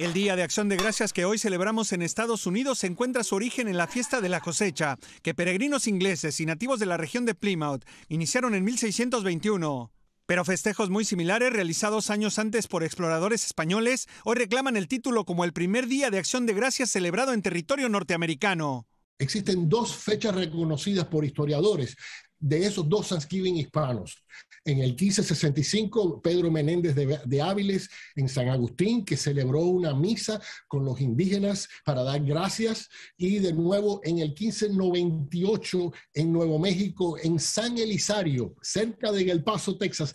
El Día de Acción de Gracias que hoy celebramos en Estados Unidos encuentra su origen en la fiesta de la cosecha, que peregrinos ingleses y nativos de la región de Plymouth iniciaron en 1621. Pero festejos muy similares realizados años antes por exploradores españoles hoy reclaman el título como el primer Día de Acción de Gracias celebrado en territorio norteamericano. Existen dos fechas reconocidas por historiadores de esos dos Thanksgiving hispanos. En el 1565, Pedro Menéndez de, Áviles en San Agustín, que celebró una misa con los indígenas para dar gracias. Y de nuevo en el 1598, en Nuevo México, en San Elizario, cerca de El Paso, Texas.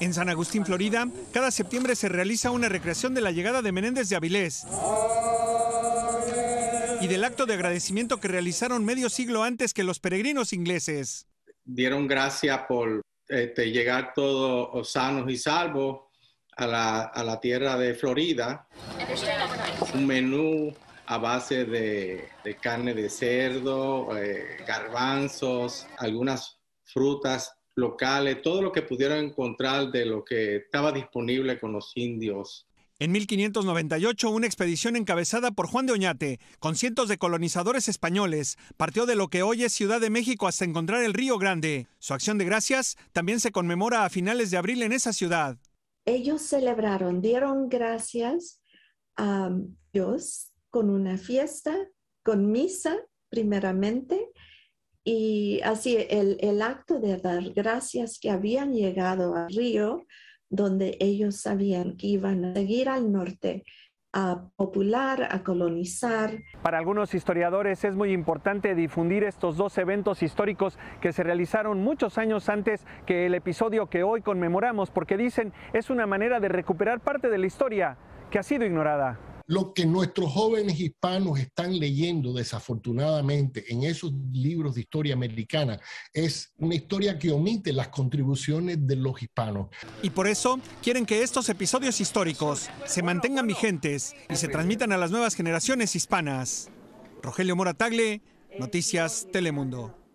En San Agustín, Florida, cada septiembre se realiza una recreación de la llegada de Menéndez de Avilés y del acto de agradecimiento que realizaron medio siglo antes que los peregrinos ingleses dieron gracias por este, llegar todos oh, sanos y salvos a la, a la tierra de Florida. Un menú a base de, carne de cerdo, eh, garbanzos, algunas frutas locales, todo lo que pudieron encontrar de lo que estaba disponible con los indios en 1598, una expedición encabezada por Juan de Oñate, con cientos de colonizadores españoles, partió de lo que hoy es Ciudad de México hasta encontrar el Río Grande. Su acción de gracias también se conmemora a finales de abril en esa ciudad. Ellos celebraron, dieron gracias a Dios con una fiesta, con misa primeramente, y así el, acto de dar gracias que habían llegado al río donde ellos sabían que iban a seguir al norte a popular, a colonizar. Para algunos historiadores es muy importante difundir estos dos eventos históricos que se realizaron muchos años antes que el episodio que hoy conmemoramos, porque dicen es una manera de recuperar parte de la historia que ha sido ignorada. Lo que nuestros jóvenes hispanos están leyendo, desafortunadamente, en esos libros de historia americana, es una historia que omite las contribuciones de los hispanos. Y por eso quieren que estos episodios históricos se mantengan vigentes y se transmitan a las nuevas generaciones hispanas. Rogelio Moratagle, Noticias Telemundo.